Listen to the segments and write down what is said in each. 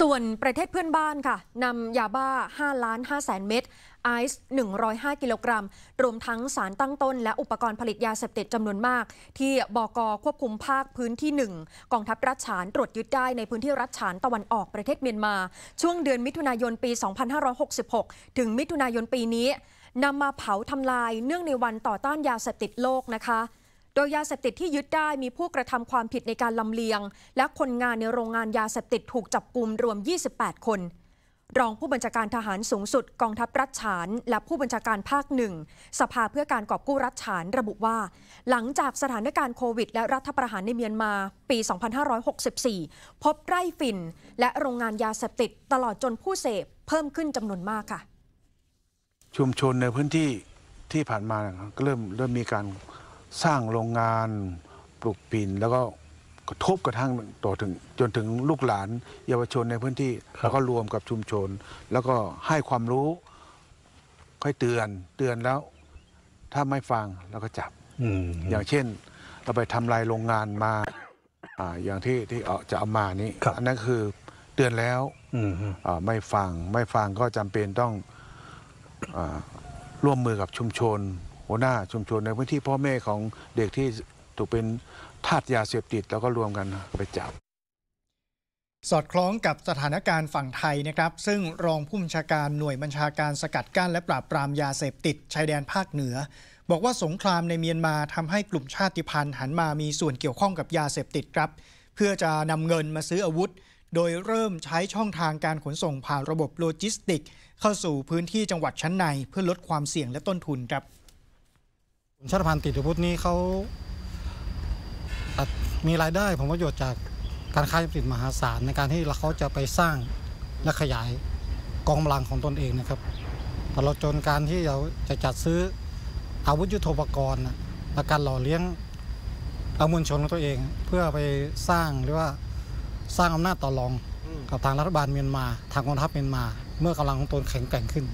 ส่วนประเทศเพื่อนบ้านค่ะนำยาบ้า 5 ล้าน 5 แสนเม็ดไอซ์ 105 กิโลกรัม รวมทั้งสารตั้งต้นและอุปกรณ์ผลิตยาเสพติดจำนวนมาก ที่บกควบคุมภาคพื้นที่ 1 กองทัพรัชฉานตรวจยึดได้ในพื้นที่รัชฉานตะวันออกประเทศเมียนมา ช่วงเดือนมิถุนายนปี 2566 ถึงมิถุนายนปีนี้นำมาเผาทำลายเนื่องในวันต่อต้านยาเสพติดโลกนะคะโดยยาเสพติดที่ยึดได้มีผู้กระทำความผิดในการลำเลียง และคนงานในโรงงานยาเสพติดถูกจับกลุ่มรวม 28 คน รองผู้บัญชาการทหารสูงสุด กองทัพรัฐฉาน และผู้บัญชาการภาคหนึ่งสภาเพื่อการกอบกู้รัฐฉาน ระบุว่าหลังจากสถานการณ์โควิดและรัฐประหารในเมียนมาปี2564พบไร่ฝิ่น และโรงงานยาเสพติดตลอดจนผู้เสพเพิ่มขึ้นจำนวนมากค่ะ ชุมชนในพื้นที่ที่ผ่านมาก็เริ่มเริ่มมีการสร้างโรงงานปลูกปินแล้วก็กระทบกระทั่งต่อถึงจนถึงลูกหลาน เยาวชนในพื้นที่แล้วก็รวมกับชุมชน แล้วก็ให้ความรู้ค่อยเตือนเตือนแล้ว ถ้าไม่ฟังเราก็จับอย่างเช่นเราไปทำลายโรงงานมาออย่างที่ที่จะเอามานี้อันนั้นคือเตือนแล้วไม่ฟังไม่ฟังก็จำเป็นต้องอร่วมมือกับชุมชนหัวหน้าชุมชนในพื้นที่พ่อแม่ของเด็กที่ถูกเป็นทาสยาเสพติดแล้วก็รวมกันไปจับ สอดคล้องกับสถานการณ์ฝั่งไทยนะครับ ซึ่งรองผู้บัญชาการหน่วยบัญชาการสกัดกั้นและปราบปรามยาเสพติดชายแดนภาคเหนือ บอกว่าสงครามในเมียนมาทำให้กลุ่มชาติพันธุ์หันมามีส่วนเกี่ยวข้องกับยาเสพติดครับ เพื่อจะนำเงินมาซื้ออาวุธ โดยเริ่มใช้ช่องทางการขนส่งผ่านระบบโลจิสติก เข้าสู่พื้นที่จังหวัดชั้นใน เพื่อลดความเสี่ยงและต้นทุนครับชาติพันธ์ติดวุธนี้เขามีรายได้ผลประโยชน์จากการค้ายาติดมหาศาลในการที่เขาจะไปสร้างและขยายกองกำลังของตนเองนะครับตลอดจนการที่เราจะจัดซื้ออาวุธยุโทโธปกรณ์และการหล่อเลี้ยงอามุลชนของตัวเอง เพื่อไปสร้างหรือว่าสร้างอำนาจต่อรองกับทางรัฐบาลเมียนมา ทางกองทัพเมียนมา เมื่อกำลังของตนแข็งแกร่งขึ้น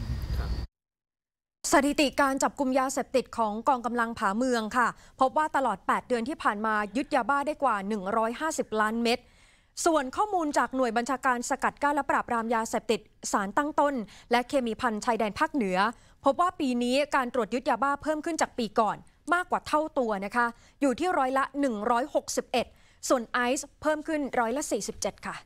สถิติการจับกลุ่มยาเสพติดของกองกำลังผาเมืองค่ะ พบว่าตลอด 8 เดือนที่ผ่านมายึดยาบ้าได้กว่า 150 ล้านเม็ด ส่วนข้อมูลจากหน่วยบัญชาการสกัดกั้นและปราบปรามยาเสพติดสารตั้งต้น และเคมีพันชายแดนภาคเหนือ พบว่าปีนี้การตรวจยึดยาบ้าเพิ่มขึ้นจากปีก่อนมากกว่าเท่าตัวนะคะอยู่ที่ร้อยละ 161 ส่วนไอซ์เพิ่มขึ้นร้อยละ 47 ค่ะ